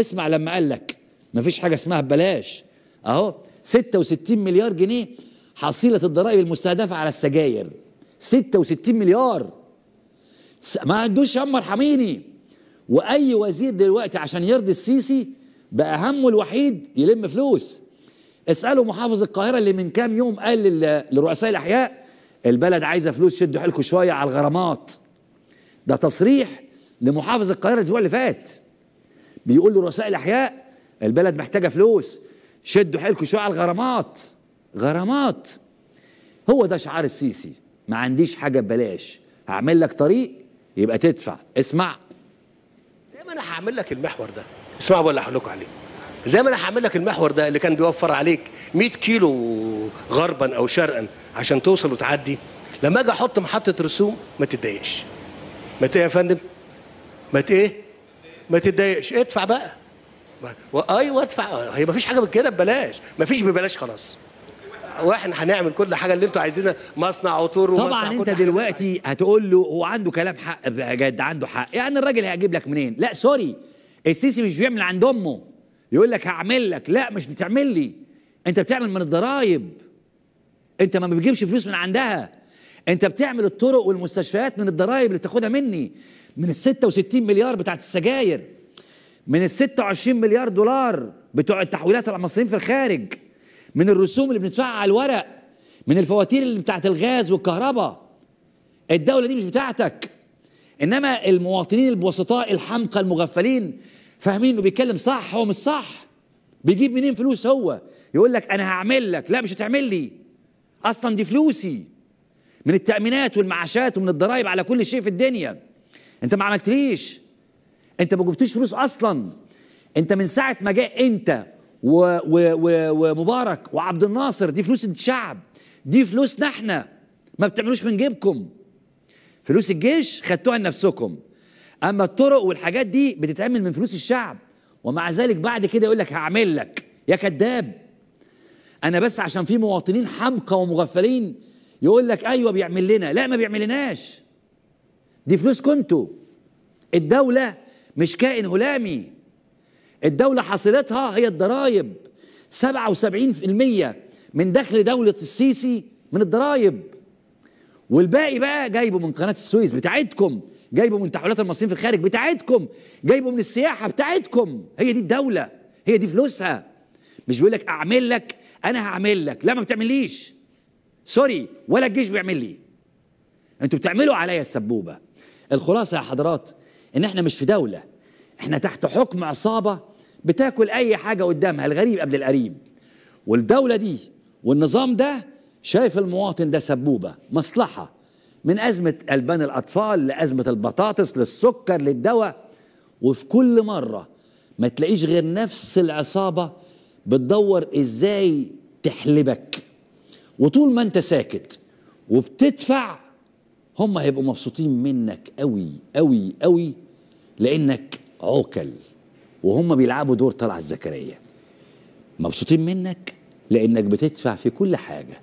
اسمع لما قال لك مفيش حاجه اسمها ببلاش اهو 66 مليار جنيه حصيله الضرائب المستهدفه على السجاير 66 مليار ما عندوش هم ارحميني واي وزير دلوقتي عشان يرضي السيسي بقى همه الوحيد يلم فلوس اسالوا محافظ القاهره اللي من كام يوم قال لرؤساء الاحياء البلد عايزه فلوس شدوا حيلكم شويه على الغرامات ده تصريح لمحافظ القاهره الاسبوع اللي فات بيقول له رسائل احياء البلد محتاجه فلوس شدوا حيلكم شويه على الغرامات غرامات هو ده شعار السيسي ما عنديش حاجه ببلاش هعمل لك طريق يبقى تدفع اسمع زي ما انا هعمل لك المحور ده اسمع ولا هقول لكم عليه زي ما انا هعمل لك المحور ده اللي كان بيوفر عليك 100 كيلو غربا او شرقا عشان توصل وتعدي لما اجي احط محطه رسوم ما تتضايقش ما يا فندم ما ايه ما تتضايقش ادفع بقى ايوه ادفع هي ما فيش حاجه من كده ببلاش ما فيش ببلاش خلاص واحنا هنعمل كل حاجه اللي انتوا عايزينها مصنع عطور طبعا انت دلوقتي هتقول له هو عنده كلام حق بجد عنده حق يعني الراجل هيجيب لك منين لا سوري السيسي مش بيعمل عند امه يقول لك هعمل لك لا مش بتعمل لي انت بتعمل من الضرايب انت ما بتجيبش فلوس من عندها انت بتعمل الطرق والمستشفيات من الضرائب اللي بتاخدها مني من ال 66 مليار بتاعت السجاير من ال 26 مليار دولار بتوع التحويلات على المصريين في الخارج من الرسوم اللي بندفعها على الورق من الفواتير اللي بتاعت الغاز والكهرباء الدولة دي مش بتاعتك انما المواطنين البسطاء الحمقى المغفلين فاهمين انه بيتكلم صح هو مش صح بيجيب منين فلوس هو يقول لك انا هعمل لك لا مش هتعمل لي اصلا دي فلوسي من التأمينات والمعاشات ومن الضرائب على كل شيء في الدنيا انت ما عملتليش انت ما جبتش فلوس اصلا انت من ساعة ما جاء انت و و و ومبارك وعبد الناصر دي فلوس الشعب دي فلوسنا احنا ما بتعملوش من جيبكم فلوس الجيش خدتوها لنفسكم اما الطرق والحاجات دي بتتعمل من فلوس الشعب ومع ذلك بعد كده يقول لك هعمل لك يا كذاب انا بس عشان في مواطنين حمقى ومغفلين يقول لك ايوه بيعمل لنا لا ما بيعملناش دي فلوس كنتوا الدوله مش كائن هلامي الدوله حصيلتها هي الضرايب 77% من دخل دوله السيسي من الضرايب والباقي بقى جايبه من قناه السويس بتاعتكم جايبه من تحويلات المصريين في الخارج بتاعتكم جايبه من السياحه بتاعتكم هي دي الدوله هي دي فلوسها مش بيقول لك اعمل لك انا هعمل لك لا ما بتعمليش سوري ولا الجيش بيعمل لي انتوا بتعملوا عليا السبوبه الخلاصه يا حضرات ان احنا مش في دوله احنا تحت حكم عصابه بتاكل اي حاجه قدامها الغريب قبل القريب والدوله دي والنظام ده شايف المواطن ده سبوبه مصلحه من ازمه البان الاطفال لازمه البطاطس للسكر للدواء وفي كل مره ما تلاقيش غير نفس العصابه بتدور ازاي تحلبك وطول ما انت ساكت وبتدفع هم هيبقوا مبسوطين منك قوي قوي قوي لانك عوكل وهم بيلعبوا دور طلع زكريا مبسوطين منك لانك بتدفع في كل حاجه